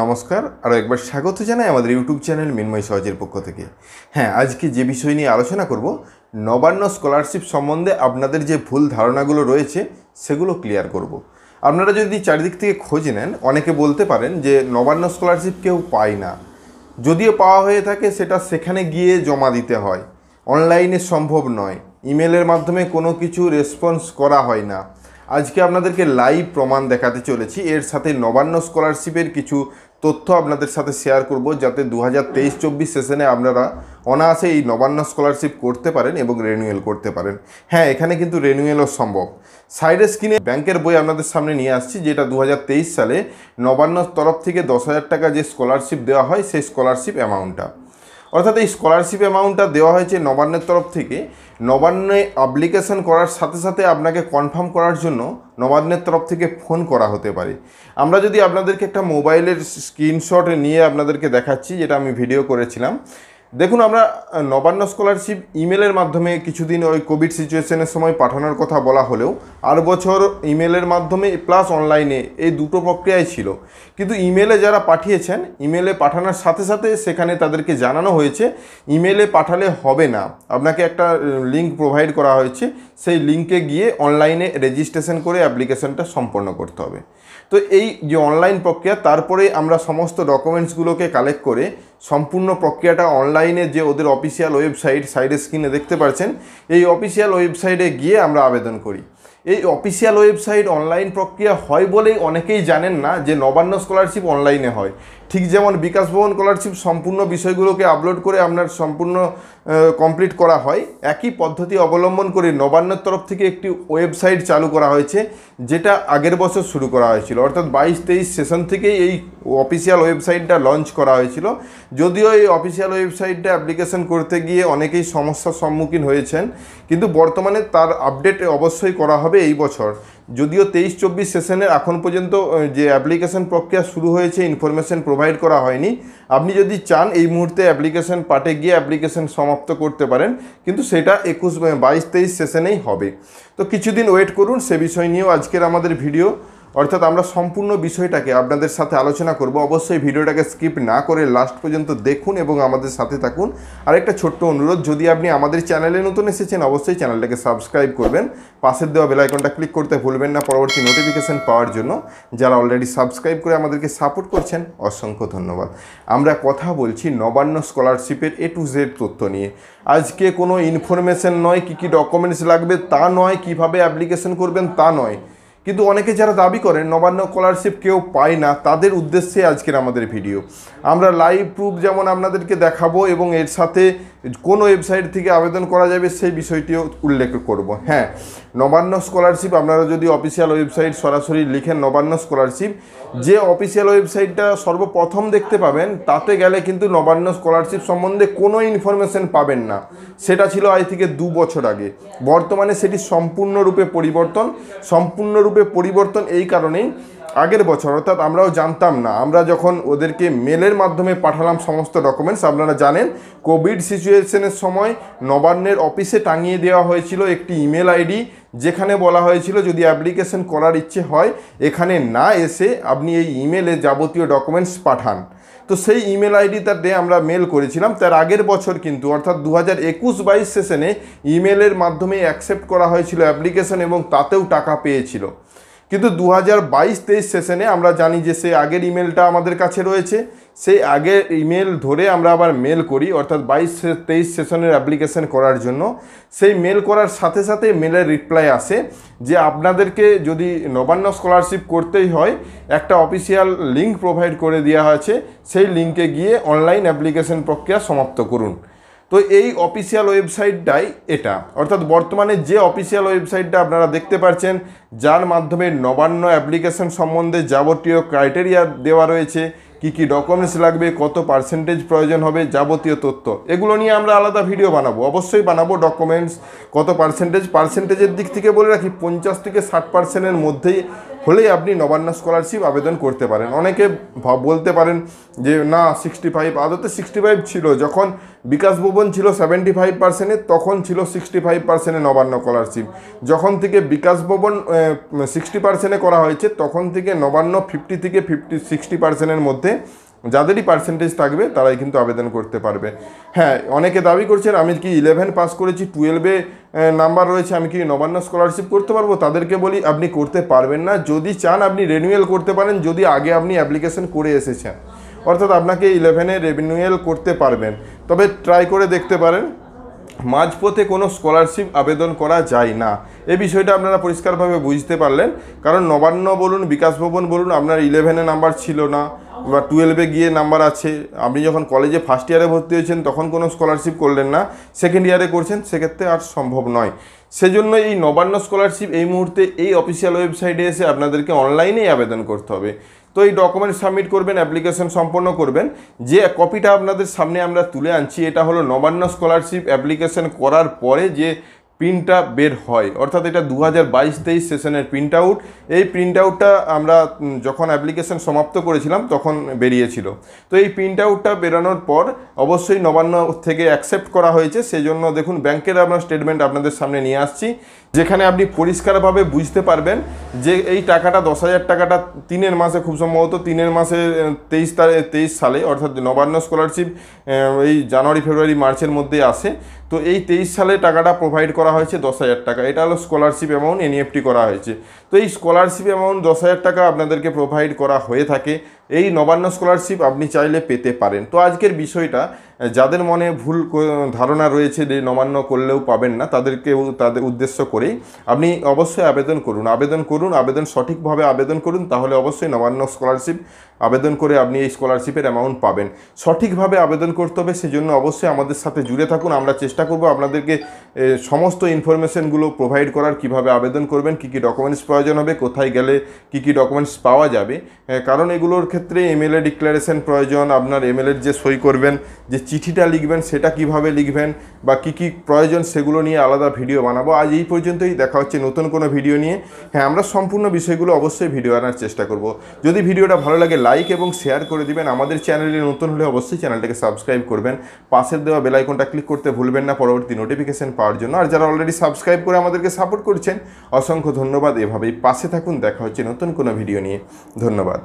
নমস্কার আরও একবার স্বাগত জানাই আমাদের ইউটিউব চ্যানেল মিনময় সহজের পক্ষ থেকে হ্যাঁ আজকে যে বিষয় নিয়ে আলোচনা করব নবান্ন স্কলারশিপ সম্বন্ধে আপনাদের যে ভুল ধারণাগুলো রয়েছে সেগুলো ক্লিয়ার করব। আপনারা যদি চারিদিক থেকে খোঁজ নেন অনেকে বলতে পারেন যে নবান্ন স্কলারশিপ কেউ পায় না যদিও পাওয়া হয়ে থাকে সেটা সেখানে গিয়ে জমা দিতে হয় অনলাইনে সম্ভব নয় ইমেলের মাধ্যমে কোনো কিছু রেসপন্স করা হয় না আজকে আপনাদেরকে লাইভ প্রমাণ দেখাতে চলেছি এর সাথে নবান্ন স্কলারশিপের কিছু তথ্য আপনাদের সাথে শেয়ার করব যাতে দু হাজার তেইশ চব্বিশ সেশনে আপনারা অনায়াসে এই নবান্ন স্কলারশিপ করতে পারেন এবং রেনুয়েল করতে পারেন হ্যাঁ এখানে কিন্তু রেনুয়েলও সম্ভব সাইড স্ক্রিনে ব্যাংকের বই আপনাদের সামনে নিয়ে আসছি যেটা দু সালে নবান্ন তরফ থেকে দশ হাজার টাকা যে স্কলারশিপ দেওয়া হয় সেই স্কলারশিপ অ্যামাউন্টটা অর্থাৎ এই স্কলারশিপ অ্যামাউন্টটা দেওয়া হয়েছে নবান্নের তরফ থেকে নবান্নে অ্যাপ্লিকেশন করার সাথে সাথে আপনাকে কনফার্ম করার জন্য নবান্নের তরফ থেকে ফোন করা হতে পারে আমরা যদি আপনাদেরকে একটা মোবাইলের স্ক্রিনশট নিয়ে আপনাদেরকে দেখাচ্ছি যেটা আমি ভিডিও করেছিলাম দেখুন আমরা নবান্ন স্কলারশিপ ইমেলের মাধ্যমে কিছুদিন ওই কোভিড সিচুয়েশনের সময় পাঠানোর কথা বলা হলেও আর বছর ইমেলের মাধ্যমে প্লাস অনলাইনে এই দুটো প্রক্রিয়াই ছিল কিন্তু ইমেলে যারা পাঠিয়েছেন ইমেলে পাঠানোর সাথে সাথে সেখানে তাদেরকে জানানো হয়েছে ইমেলে পাঠালে হবে না আপনাকে একটা লিঙ্ক প্রোভাইড করা হয়েছে সেই লিঙ্কে গিয়ে অনলাইনে রেজিস্ট্রেশন করে অ্যাপ্লিকেশনটা সম্পন্ন করতে হবে তো এই যে অনলাইন প্রক্রিয়া তারপরে আমরা সমস্ত ডকুমেন্টসগুলোকে কালেক্ট করে সম্পূর্ণ প্রক্রিয়াটা অনলাইনে যে ওদের অফিসিয়াল ওয়েবসাইট সাইডের স্ক্রিনে দেখতে পাচ্ছেন এই অফিসিয়াল ওয়েবসাইটে গিয়ে আমরা আবেদন করি এই অফিসিয়াল ওয়েবসাইট অনলাইন প্রক্রিয়া হয় বলেই অনেকেই জানেন না যে নবান্ন স্কলারশিপ অনলাইনে হয় ঠিক যেমন বিকাশ ভবন স্কলারশিপ সম্পূর্ণ বিষয়গুলোকে আপলোড করে আপনার সম্পূর্ণ কমপ্লিট করা হয় একই পদ্ধতি অবলম্বন করে নবান্নের তরফ থেকে একটি ওয়েবসাইট চালু করা হয়েছে যেটা আগের বছর শুরু করা হয়েছিল অর্থাৎ বাইশ তেইশ সেশন থেকেই এই অফিসিয়াল ওয়েবসাইটটা লঞ্চ করা হয়েছিল যদিও এই অফিসিয়াল ওয়েবসাইটটা অ্যাপ্লিকেশন করতে গিয়ে অনেকেই সমস্যার সম্মুখীন হয়েছেন কিন্তু বর্তমানে তার আপডেট অবশ্যই করা হবে এই বছর যদিও তেইশ চব্বিশ সেশনের এখন পর্যন্ত যে অ্যাপ্লিকেশন প্রক্রিয়া শুরু হয়েছে ইনফরমেশন প্রোভাইড করা হয়নি আপনি যদি চান এই মুহূর্তে অ্যাপ্লিকেশন পার্টে গিয়ে অ্যাপ্লিকেশন সমাপ্ত করতে পারেন কিন্তু সেটা একুশ বাইশ তেইশ সেশনেই হবে তো কিছুদিন ওয়েট করুন সে বিষয় নিয়েও আজকের আমাদের ভিডিও অর্থাৎ আমরা সম্পূর্ণ বিষয়টাকে আপনাদের সাথে আলোচনা করব অবশ্যই ভিডিওটাকে স্কিপ না করে লাস্ট পর্যন্ত দেখুন এবং আমাদের সাথে থাকুন আর একটা ছোট্ট অনুরোধ যদি আপনি আমাদের চ্যানেলে নতুন এসেছেন অবশ্যই চ্যানেলটাকে সাবস্ক্রাইব করবেন পাশের দেওয়া বেলাইকনটা ক্লিক করতে ভুলবেন না পরবর্তী নোটিফিকেশান পাওয়ার জন্য যারা অলরেডি সাবস্ক্রাইব করে আমাদেরকে সাপোর্ট করছেন অসংখ্য ধন্যবাদ আমরা কথা বলছি নবান্ন স্কলারশিপের এ টু জেড তথ্য নিয়ে আজকে কোনো ইনফরমেশন নয় কি কি ডকুমেন্টস লাগবে তা নয় কিভাবে অ্যাপ্লিকেশন করবেন তা নয় কিন্তু অনেকে যারা দাবি করেন নবান্ন স্কলারশিপ কেউ পায় না তাদের উদ্দেশ্যে আজকের আমাদের ভিডিও আমরা লাইভ প্রুফ যেমন আপনাদেরকে দেখাবো এবং এর সাথে কোন ওয়েবসাইট থেকে আবেদন করা যাবে সেই বিষয়টিও উল্লেখ করব হ্যাঁ নবান্ন স্কলারশিপ আপনারা যদি অফিসিয়াল ওয়েবসাইট সরাসরি লিখেন নবান্ন স্কলারশিপ যে অফিসিয়াল ওয়েবসাইটটা সর্বপ্রথম দেখতে পাবেন তাতে গেলে কিন্তু নবান্ন স্কলারশিপ সম্বন্ধে কোনো ইনফরমেশন পাবেন না সেটা ছিল আজ থেকে দু বছর আগে বর্তমানে সেটি সম্পূর্ণরূপে পরিবর্তন সম্পূর্ণরূপে পরিবর্তন এই কারণেই আগের বছর অর্থাৎ আমরাও জানতাম না আমরা যখন ওদেরকে মেলের মাধ্যমে পাঠালাম সমস্ত ডকুমেন্টস আপনারা জানেন কোভিড সিচুয়েশনের সময় নবান্নের অফিসে টাঙিয়ে দেওয়া হয়েছিল একটি ইমেল আইডি যেখানে বলা হয়েছিল যদি অ্যাপ্লিকেশন করার ইচ্ছে হয় এখানে না এসে আপনি এই ইমেলে যাবতীয় ডকুমেন্টস পাঠান তো সেই ইমেল আইডিটাতে আমরা মেল করেছিলাম তার আগের বছর কিন্তু অর্থাৎ দু হাজার একুশ বাইশ সেশনে ইমেলের মাধ্যমে অ্যাকসেপ্ট করা হয়েছিল অ্যাপ্লিকেশন এবং তাতেও টাকা পেয়েছিল কিন্তু দু হাজার বাইশ তেইশ সেশনে আমরা জানি যে সেই আগের ইমেলটা আমাদের কাছে রয়েছে সেই আগের ইমেল ধরে আমরা আবার মেল করি অর্থাৎ বাইশ তেইশ সেশনের অ্যাপ্লিকেশন করার জন্য সেই মেল করার সাথে সাথে মেলের রিপ্লাই আসে যে আপনাদেরকে যদি নবান্ন স্কলারশিপ করতেই হয় একটা অফিসিয়াল লিঙ্ক প্রোভাইড করে দেওয়া হয়েছে সেই লিঙ্কে গিয়ে অনলাইন অ্যাপ্লিকেশন প্রক্রিয়া সমাপ্ত করুন তো এই অফিসিয়াল ওয়েবসাইটটাই এটা অর্থাৎ বর্তমানে যে অফিসিয়াল ওয়েবসাইটটা আপনারা দেখতে পাচ্ছেন যার মাধ্যমে নবান্ন অ্যাপ্লিকেশন সম্বন্ধে যাবতীয় ক্রাইটেরিয়া দেওয়া রয়েছে কি কি ডকুমেন্টস লাগবে কত পার্সেন্টেজ প্রয়োজন হবে যাবতীয় তথ্য এগুলো নিয়ে আমরা আলাদা ভিডিও বানাবো অবশ্যই বানাবো ডকুমেন্টস কত পার্সেন্টেজ পার্সেন্টেজের দিক থেকে বলে রাখি পঞ্চাশ থেকে ষাট পার্সেন্টের মধ্যেই হলেই আপনি নবান্ন স্কলারশিপ আবেদন করতে পারেন অনেকে বলতে পারেন যে না সিক্সটি ফাইভ আদতে সিক্সটি ফাইভ ছিল যখন বিকাশ ভবন ছিল সেভেন্টি ফাইভ পার্সেন্টে তখন ছিল সিক্সটি ফাইভ পার্সেন্টে নবান্ন স্কলারশিপ যখন থেকে বিকাশ ভবন সিক্সটি পার্সেন্টে করা হয়েছে তখন থেকে নবান্ন ফিফটি থেকে ফিফটি সিক্সটি পার্সেন্টের মধ্যে যাদেরই পার্সেন্টেজ থাকবে তারাই কিন্তু আবেদন করতে পারবে হ্যাঁ অনেকে দাবি করছেন আমি কি ইলেভেন পাস করেছি টুয়েলভে নাম্বার রয়েছে আমি কি নবান্ন স্কলারশিপ করতে পারবো তাদেরকে বলি আপনি করতে পারবেন না যদি চান আপনি রেনুয়েল করতে পারেন যদি আগে আপনি অ্যাপ্লিকেশন করে এসেছেন অর্থাৎ আপনাকে ইলেভেনে রেনুয়েল করতে পারবেন তবে ট্রাই করে দেখতে পারেন মাঝপথে কোনো স্কলারশিপ আবেদন করা যায় না এ বিষয়টা আপনারা পরিষ্কারভাবে বুঝতে পারলেন কারণ নবান্ন বলুন বিকাশ ভবন বলুন আপনার ইলেভেনে নাম্বার ছিল না বা টুয়েলভে গিয়ে নাম্বার আছে আপনি যখন কলেজে ফার্স্ট ইয়ারে ভর্তি হয়েছেন তখন কোনো স্কলারশিপ করলেন না সেকেন্ড ইয়ারে করছেন সেক্ষেত্রে আর সম্ভব নয় সেজন্য এই নবান্ন স্কলারশিপ এই মুহূর্তে এই অফিসিয়াল ওয়েবসাইটে এসে আপনাদেরকে অনলাইনেই আবেদন করতে হবে তো এই ডকুমেন্ট সাবমিট করবেন অ্যাপ্লিকেশন সম্পন্ন করবেন যে কপিটা আপনাদের সামনে আমরা তুলে আনছি এটা হলো নবান্ন স্কলারশিপ অ্যাপ্লিকেশন করার পরে যে প্রিন্টটা বের হয় অর্থাৎ এটা দু হাজার বাইশ তেইশ সেশনের প্রিন্ট আউট এই প্রিন্ট আউটটা আমরা যখন অ্যাপ্লিকেশন সমাপ্ত করেছিলাম তখন বেরিয়েছিল তো এই প্রিন্ট আউটটা বেরানোর পর অবশ্যই নবান্ন থেকে অ্যাকসেপ্ট করা হয়েছে সেজন্য দেখুন ব্যাংকের আমরা স্টেটমেন্ট আপনাদের সামনে নিয়ে আসছি যেখানে আপনি পরিষ্কারভাবে বুঝতে পারবেন যে এই টাকাটা দশ হাজার টাকাটা তিনের মাসে খুব সম্ভবত তিনের মাসে তেইশ তারিখ তেইশ সালে অর্থাৎ নবান্ন স্কলারশিপ এই জানুয়ারি ফেব্রুয়ারি মার্চের মধ্যে আসে তো এই তেইশ সালে টাকাটা প্রোভাইড করা হয়েছে দশ হাজার টাকা এটা হলো স্কলারশিপ অ্যামাউন্ট এনইএফটি করা হয়েছে তো এই স্কলারশিপ অ্যামাউন্ট দশ হাজার টাকা আপনাদেরকে প্রোভাইড করা হয়ে থাকে এই নবান্ন স্কলারশিপ আপনি চাইলে পেতে পারেন তো আজকের বিষয়টা যাদের মনে ভুল ধারণা রয়েছে যে নবান্ন করলেও পাবেন না তাদেরকেও তাদের উদ্দেশ্য করেই আপনি অবশ্যই আবেদন করুন আবেদন করুন আবেদন সঠিকভাবে আবেদন করুন তাহলে অবশ্যই নবান্ন স্কলারশিপ আবেদন করে আপনি এই স্কলারশিপের অ্যামাউন্ট পাবেন সঠিকভাবে আবেদন করতে হবে সেজন্য অবশ্যই আমাদের সাথে জুড়ে থাকুন আমরা চেষ্টা করব আপনাদেরকে সমস্ত ইনফরমেশনগুলো প্রোভাইড করার কিভাবে আবেদন করবেন কি কি ডকুমেন্টস প্রয়োজন হবে কোথায় গেলে কি কি ডকুমেন্টস পাওয়া যাবে কারণ এগুলোর ক্ষেত্রে এমএলএ ডিক্লারেশন প্রয়োজন আপনার এমএলএর যে সই করবেন যে চিঠিটা লিখবেন সেটা কিভাবে লিখবেন বা কি কি প্রয়োজন সেগুলো নিয়ে আলাদা ভিডিও বানাবো আজ এই পর্যন্তই দেখা হচ্ছে নতুন কোনো ভিডিও নিয়ে হ্যাঁ আমরা সম্পূর্ণ বিষয়গুলো অবশ্যই ভিডিও আনার চেষ্টা করব যদি ভিডিওটা ভালো লাগে লাইক এবং শেয়ার করে দিবেন আমাদের চ্যানেলে নতুন হলে অবশ্যই চ্যানেলটাকে সাবস্ক্রাইব করবেন পাশের দেওয়া বেলাইকনটা ক্লিক করতে ভুলবেন না পরবর্তী নোটিফিকেশন পাওয়ার জন্য আর যারা অলরেডি সাবস্ক্রাইব করে আমাদেরকে সাপোর্ট করছেন অসংখ্য ধন্যবাদ এভাবেই পাশে থাকুন দেখা হচ্ছে নতুন কোনো ভিডিও নিয়ে ধন্যবাদ